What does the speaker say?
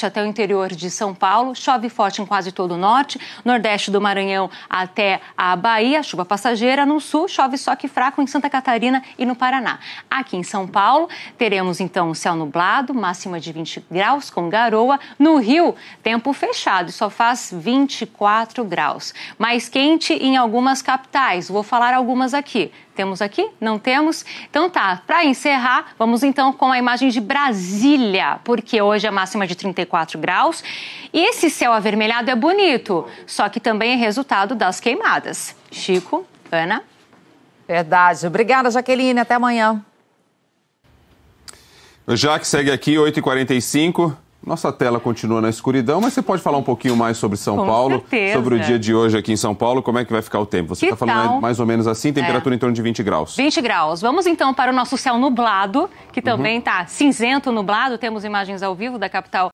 oeste até o interior de São Paulo. Chove forte em quase todo o norte, nordeste do Maranhão até a Bahia, chuva passageira. No sul, chove só que fraco em Santa Catarina e no Paraná. Aqui em São Paulo, teremos então céu nublado, máxima de 20 graus com garoa. No Rio, tempo fechado só faz 24 graus. Mais quente em algumas capitais. Vou falar algumas aqui. Temos aqui? Não temos? Então tá, para encerrar, vamos então com a imagem de Brasília, porque hoje a máxima de 34 34 graus. E esse céu avermelhado é bonito, só que também é resultado das queimadas. Chico, Ana. Verdade. Obrigada, Jaqueline. Até amanhã. Já que segue aqui, 8h45. Nossa tela continua na escuridão, mas você pode falar um pouquinho mais sobre São Com Paulo, certeza. sobre o dia de hoje aqui em São Paulo, como é que vai ficar o tempo? Você está falando mais ou menos assim, temperatura é. em torno de 20 graus. 20 graus. Vamos então para o nosso céu nublado, que uhum. também está uhum. cinzento nublado. Temos imagens ao vivo da capital